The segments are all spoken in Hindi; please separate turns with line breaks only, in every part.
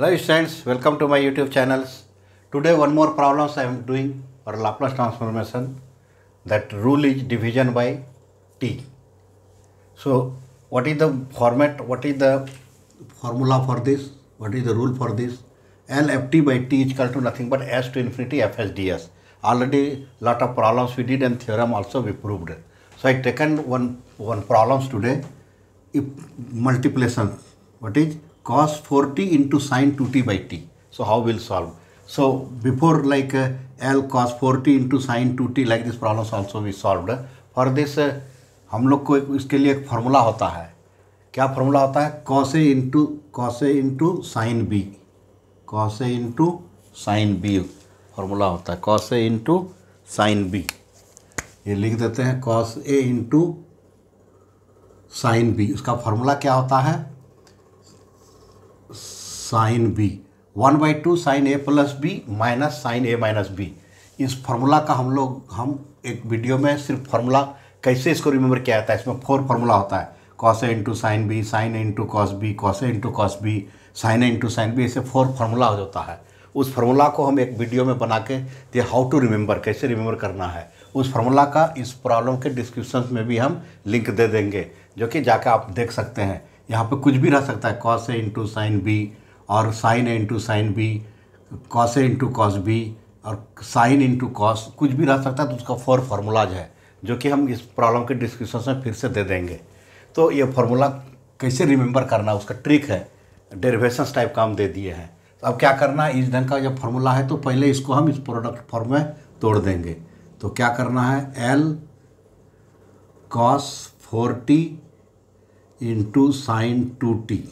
Hello students, welcome to my YouTube channels. Today one more problems I am doing for Laplace transformation that rule is division by t. So what is the format, what is the formula for this, what is the rule for this? LFT by t is equal to nothing but s to infinity fsds. Already lot of problems we did and theorem also we proved. So I taken one, one problems today, if multiplication, what is cos 4t into sine 2t by t. So how we'll solve? So before like uh, L cos 4t into sine 2t like this problems also we solved. For this uh, हम लोग को एक, इसके लिए एक फार्मूला होता है क्या फार्मूला होता है cos a into cos a into sine B cos a into sine B formula होता है cos a into sine B ये लिख देते हैं cos a into sine B उसका फार्मूला क्या होता है sine B one by two sine A plus B minus sine A minus B इस फार्मूला का हम लोग हम एक वीडियो में सिर्फ फार्मूला कैसे इसको रिमेंबर किया जाता है इसमें फोर फार्मूला होता है cos A into sine B sine A into cos B cos A into cos B sine A into sine B ऐसे फोर फार्मूला हो जाता है उस फार्मूला को हम एक वीडियो में बना के दे हाउ टू रिमेंबर कैसे रिमेंबर करना है उस फार्मूला का इस प्रॉब्लम के डिस्क्रिप्शन में भी हम लिंक दे देंगे जो कि जाकर आप देख सकते हैं यहाँ पे कुछ भी रह सकता है cos A into sine B और sine A into sine B cos A into cos B और साइन इंटू कॉस कुछ भी रह सकता है तो उसका फोर फार्मूलाज है जो कि हम इस प्रॉब्लम के डिस्क्रिप्शन में फिर से दे देंगे तो ये फार्मूला कैसे रिमेंबर करना उसका ट्रिक है डेरिवेशन टाइप का हम दे दिए हैं तो अब क्या करना है इस ढंग का जब फार्मूला है तो पहले इसको हम इस प्रोडक्ट फॉर्म में तोड़ देंगे तो क्या करना है L cos four T into sine two T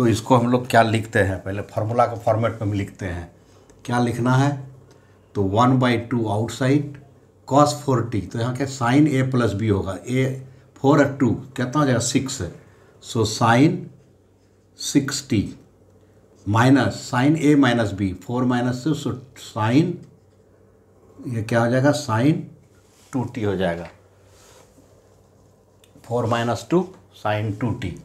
तो इसको हम लोग क्या लिखते हैं पहले फार्मूला के फॉर्मेट में हम लिखते हैं क्या लिखना है तो one by two outside cos four T तो यहाँ क्या साइन ए प्लस बी होगा ए फोर और टू कितना हो जाएगा six so sine six T minus sine A minus B four minus से सो साइन ये क्या हो जाएगा साइन टू टी हो जाएगा four minus two sine two T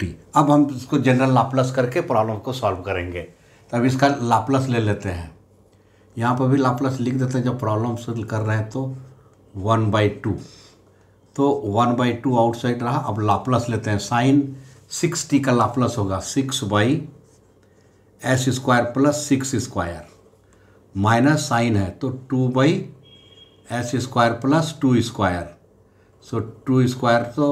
T अब हम इसको जनरल लाप्लस करके प्रॉब्लम को सॉल्व करेंगे तब इसका लाप्लस ले लेते हैं यहाँ पर भी लाप्लस लिख देते हैं जब प्रॉब्लम सॉल्व कर रहे हैं तो वन बाई टू तो वन बाई टू आउटसाइड रहा अब लाप्लस लेते हैं साइन सिक्स टी का लाप्लस होगा six by S square plus six square minus sine है तो two by S square plus two square so two square तो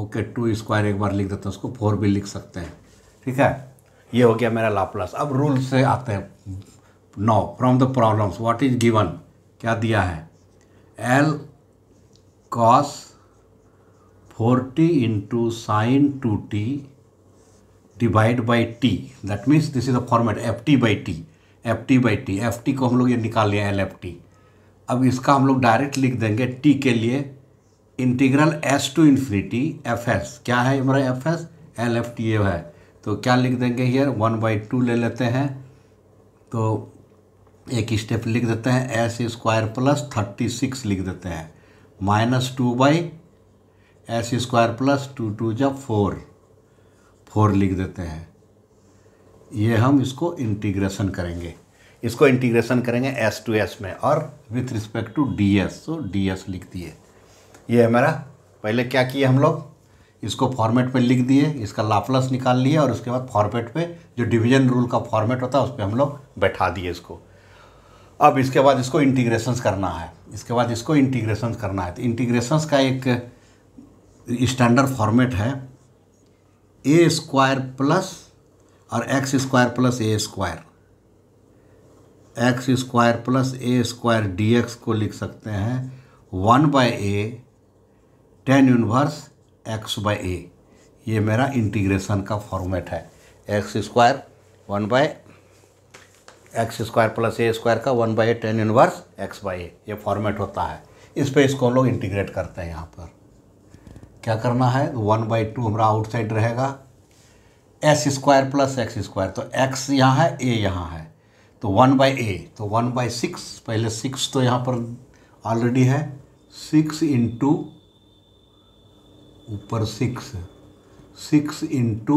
ओके टू स्क्वायर एक बार लिख देते हैं उसको फोर भी लिख सकते हैं ठीक है ये हो गया मेरा लाप्लास अब रूल से आते हैं now from the problems what is given क्या दिया है L cos forty into sine two T divide by T that means this is a format F T by T F T by T F T को हम लोग ये निकाल लिया एल एफ टी अब इसका हम लोग डायरेक्ट लिख देंगे टी के लिए integral S to infinity F S क्या है हमारा F S L F T A है तो क्या लिख देंगे हियर वन बाई टू ले लेते हैं तो एक स्टेप लिख देते हैं S square plus thirty six लिख देते हैं minus two by S square plus two two जब फोर फोर लिख देते हैं ये हम इसको इंटीग्रेशन करेंगे इसको इंटीग्रेशन करेंगे एस टू एस में और with respect to D S तो डी एस लिख दिए ये है मेरा पहले क्या किया हम लोग इसको फॉर्मेट पे लिख दिए इसका लाप्लस निकाल लिए और उसके बाद फॉर्मेट पे जो डिवीजन रूल का फॉर्मेट होता है उस पर हम लोग बैठा दिए इसको अब इसके बाद इसको इंटीग्रेशंस करना है इसके बाद इसको इंटीग्रेशंस करना है तो इंटीग्रेशंस का एक स्टैंडर्ड फॉर्मेट है ए स्क्वायर प्लस और X square plus A square X square plus A square D X को लिख सकते हैं one by A tan inverse X by A ये मेरा इंटीग्रेशन का फॉर्मेट है X square one by X square plus A square का one by A tan inverse X by A ये फॉर्मेट होता है इस पर इसको लोग इंटीग्रेट करते हैं यहाँ पर क्या करना है वन बाई टू हमारा आउटसाइड रहेगा S square plus X square तो एक्स यहाँ है ए यहाँ है तो वन बाई ए तो वन बाई सिक्स पहले सिक्स तो यहाँ पर ऑलरेडी है सिक्स इंटू ऊपर six six into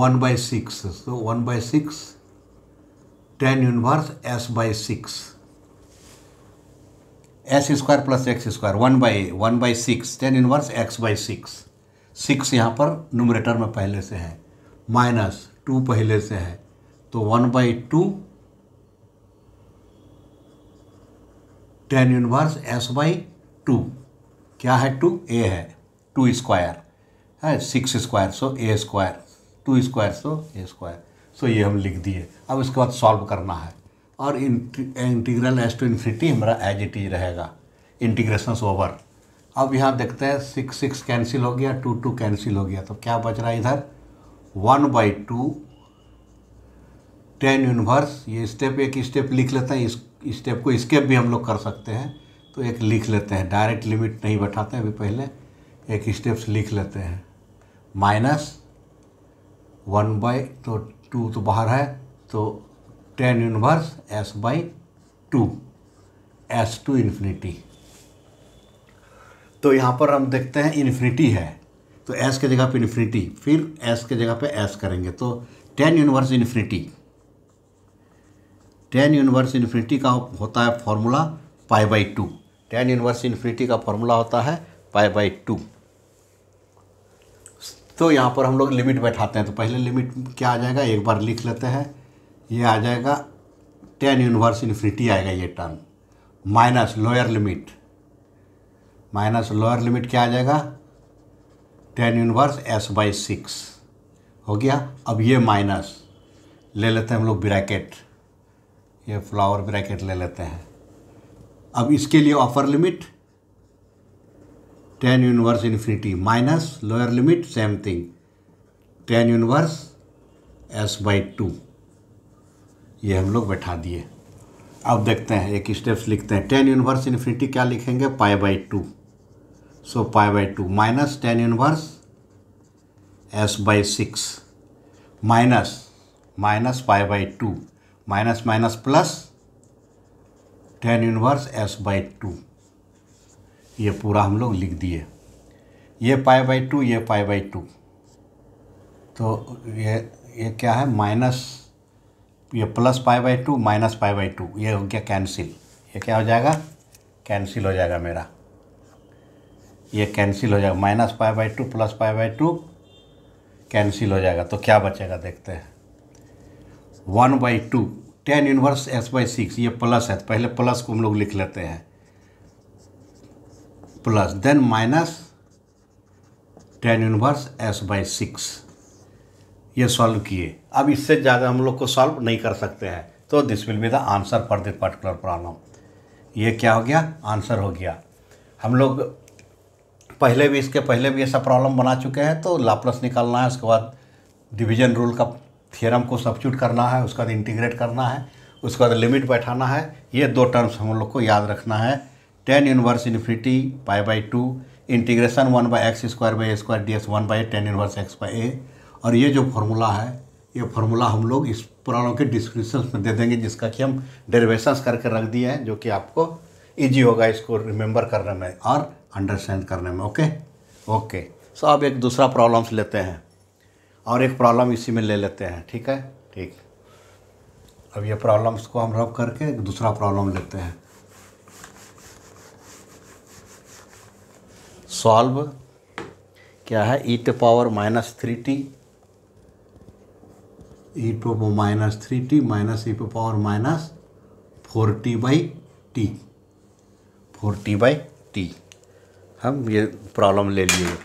one by six तो one by six tan inverse S by six S square plus X square one by one by six tan inverse X by six six यहाँ पर नूमरेटर में पहले से है माइनस टू पहले से है तो one by two tan inverse S by two क्या है टू ए है टू स्क्वायर है six square so A square two square so A square so ये हम लिख दिए अब इसके बाद सॉल्व करना है और इंटीग्रल एस टू इन्फिनिटी हमारा एज इट इज रहेगा इंटीग्रेशन ओवर अब यहाँ देखते हैं सिक्स सिक्स कैंसिल हो गया टू टू कैंसिल हो गया तो क्या बच रहा है इधर one by two tan inverse ये स्टेप एक स्टेप लिख लेते हैं इस स्टेप को स्केप भी हम लोग कर सकते हैं तो एक लिख लेते हैं डायरेक्ट लिमिट नहीं बैठाते हैं अभी पहले एक स्टेप्स लिख लेते हैं माइनस वन बाई तो टू तो बाहर है तो tan inverse S by two S to infinity तो यहाँ पर हम देखते हैं इन्फिनिटी है तो एस के जगह पे इन्फिनिटी फिर एस के जगह पे एस करेंगे तो tan inverse infinity tan inverse infinity का होता है formula pi by two tan inverse infinity का फॉर्मूला होता है पाई बाई टू तो यहाँ पर हम लोग लिमिट बैठाते हैं तो पहले लिमिट क्या आ जाएगा एक बार लिख लेते हैं ये आ जाएगा टेन यूनिवर्स इन्फिनिटी आएगा ये term minus lower limit minus lower limit क्या आ जाएगा tan inverse S by six हो गया अब ये माइनस ले लेते हैं हम लोग ब्रैकेट ये फ्लावर ब्रैकेट ले लेते हैं अब इसके लिए upper limit tan inverse infinity minus lower limit same thing tan inverse S by two ये हम लोग बैठा दिए अब देखते हैं एक स्टेप्स लिखते हैं टेन यूनिवर्स इन्फिनिटी क्या लिखेंगे pi by two so pi by two minus tan inverse S by six minus minus pi by two minus minus plus tan inverse S by two ये पूरा हम लोग लिख दिए ये पाई बाई टू ये पाई बाई टू तो ये ये क्या है माइनस ये plus pi by two minus pi by two ये हो गया कैंसिल ये क्या हो जाएगा कैंसिल हो जाएगा मेरा ये कैंसिल हो जाएगा minus pi by two plus pi by two cancel हो जाएगा तो क्या बचेगा देखते हैं one by two tan inverse S by six ये प्लस है तो पहले प्लस को हम लोग लिख लेते हैं plus then minus tan inverse S by six ये सॉल्व किए अब इससे ज़्यादा हम लोग को सॉल्व नहीं कर सकते हैं तो this will be the answer for this particular problem ये क्या हो गया आंसर हो गया हम लोग पहले भी इसके पहले भी ऐसा प्रॉब्लम बना चुके हैं तो लाप्लस निकालना है उसके बाद डिवीजन रूल का थियरम को सब्स्टिट्यूट करना है उसका बाद इंटीग्रेट करना है उसके बाद लिमिट बैठाना है ये दो टर्म्स हम लोग को याद रखना है tan inverse infinity pi by two integration one by x square by a square D x one by tan inverse x by a और ये जो फार्मूला है ये फार्मूला हम लोग इस पुराणों के डिस्क्रिप्शन में दे देंगे जिसका कि हम डेरिवेशन करके रख दिए हैं जो कि आपको ईजी होगा इसको रिमेंबर करने में और अंडरस्टैंड करने में ओके ओके सो अब एक दूसरा प्रॉब्लम्स लेते हैं और एक प्रॉब्लम इसी में ले लेते हैं ठीक है ठीक अब ये प्रॉब्लम्स को हम रब करके दूसरा प्रॉब्लम लेते हैं सॉल्व क्या है e to power minus three t e to power minus three t minus e to power minus four t by t four t by t हम ये प्रॉब्लम ले लिए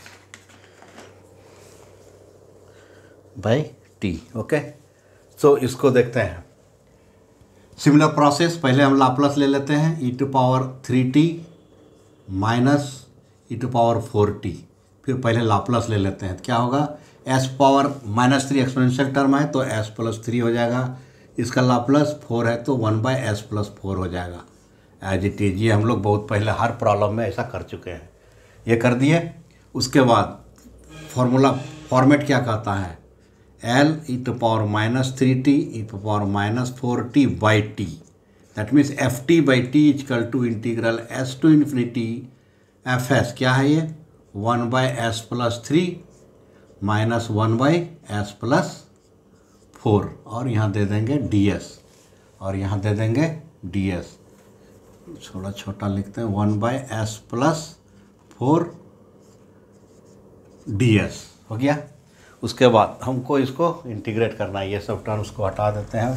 बाई टी ओके सो इसको देखते हैं सिमिलर प्रोसेस पहले हम लाप्लस ले लेते हैं e to power three t minus e to power four t फिर पहले लाप्लस ले लेते हैं तो क्या होगा s power minus three exponential term है तो एस प्लस थ्री हो जाएगा इसका लाप्लस फोर है तो one by s plus four हो जाएगा एज इट इज ये हम लोग बहुत पहले हर प्रॉब्लम में ऐसा कर चुके हैं ये कर दिए उसके बाद फॉर्मूला फॉर्मेट क्या कहता है L e to power minus three t e to power minus four t by T that means f T by t is equal to integral S to infinity F S क्या है ये one by s plus three minus one by s plus four और यहाँ दे देंगे डी एस और यहाँ दे देंगे डी एस थोड़ा छोटा लिखते हैं one by s plus four d s हो गया उसके बाद हमको इसको इंटीग्रेट करना है ये सब टर्म्स को हटा देते हैं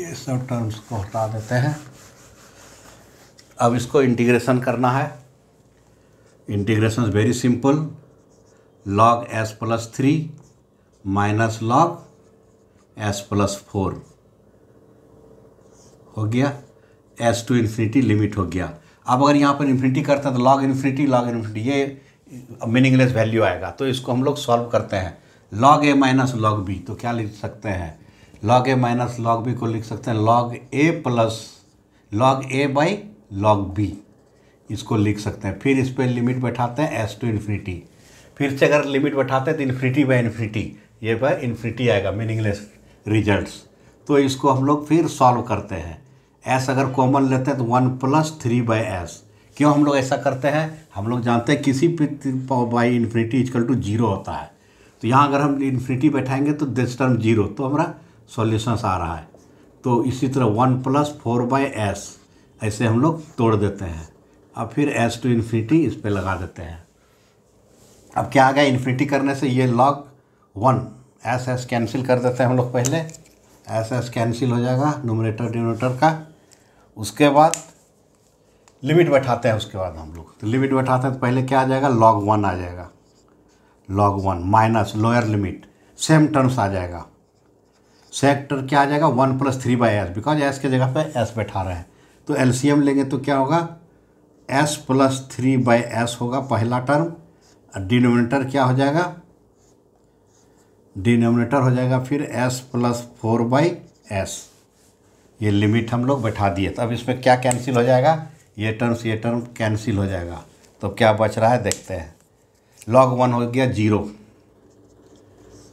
ये सब टर्म्स को हटा देते हैं अब इसको इंटीग्रेशन करना है integration very simple log s plus three minus log s plus four हो गया एस टू इन्फिनिटी लिमिट हो गया अब अगर यहाँ पर इन्फिनिटी करते हैं तो लॉग इन्फिनिटी लॉग इन्फिनिटी ये मीनिंगलेस वैल्यू आएगा तो इसको हम लोग सॉल्व करते हैं log a minus log b तो क्या लिख सकते हैं log a minus log b को लिख सकते हैं log a plus log a by log b इसको लिख सकते हैं फिर इस पर लिमिट बैठाते हैं एस टू इन्फिनिटी फिर से अगर लिमिट बैठाते हैं तो इन्फिनिटी बाई इन्फिनिटी ये बाई इन्फिनिटी आएगा मीनिंगलेस रिजल्ट्स तो इसको हम लोग फिर सॉल्व करते हैं एस अगर कॉमन लेते हैं तो one plus three by s क्यों हम लोग ऐसा करते हैं हम लोग जानते हैं किसी भी by infinity is equal to zero होता है तो यहाँ अगर हम इन्फिनिटी बैठाएंगे तो दिस टर्म जीरो तो हमारा सॉल्यूशंस आ रहा है तो इसी तरह one plus four by s ऐसे हम लोग तोड़ देते हैं अब फिर एस टू इन्फिनिटी इस पर लगा देते हैं अब क्या आ गया इन्फिनिटी करने से ये log one s s cancel कर देते हैं हम लोग पहले एस एस कैंसिल हो जाएगा नोमिनेटर डिनोमिनेटर का उसके बाद लिमिट बैठाते हैं उसके बाद हम लोग तो लिमिट बैठाते हैं तो पहले क्या आ जाएगा लॉग वन आ जाएगा log one minus lower limit same terms आ जाएगा सेक्टर क्या आ जाएगा one plus three by s because s के जगह पर एस बैठा रहे हैं तो एल लेंगे तो क्या होगा s plus three by s होगा पहला टर्म डिनोमिनेटर क्या हो जाएगा डिनोमिनेटर हो जाएगा फिर s plus four by s ये लिमिट हम लोग बैठा दिए तो अब इसमें क्या कैंसिल हो जाएगा ये टर्म से ये टर्म कैंसिल हो जाएगा तो क्या बच रहा है देखते हैं लॉग वन हो गया जीरो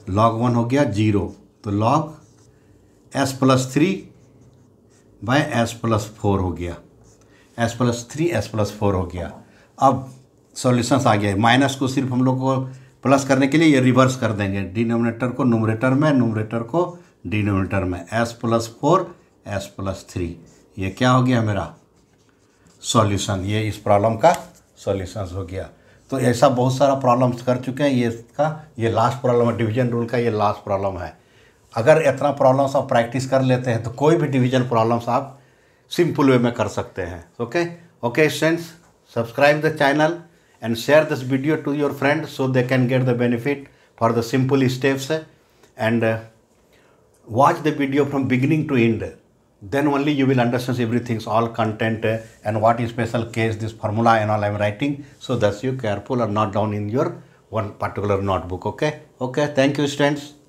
लॉग वन हो गया जीरो तो log s plus three by s plus four हो गया s plus three s plus four हो गया अब सॉल्यूशंस आ गया माइनस को सिर्फ हम लोग को प्लस करने के लिए ये रिवर्स कर देंगे डिनोमिनेटर को नोमरेटर में नोमरेटर को डिनोमिनेटर में s plus four s plus three ये क्या हो गया मेरा सॉल्यूशन ये इस प्रॉब्लम का सॉल्यूशन हो गया तो ऐसा बहुत सारा प्रॉब्लम्स कर चुके हैं ये इसका ये लास्ट प्रॉब्लम है डिवीजन रूल का ये लास्ट प्रॉब्लम है अगर इतना प्रॉब्लम्स आप प्रैक्टिस कर लेते हैं तो कोई भी डिवीजन प्रॉब्लम्स आप सिंपल वे में कर सकते हैं okay okay sense subscribe the channel and share this video to your friend so they can get the benefit for the simple steps and watch the video from beginning to end then only you will understand everything, all content uh, and what is special case, this formula and all I'm writing. So that's you careful or not down in your one particular notebook. Okay. Okay. Thank you students.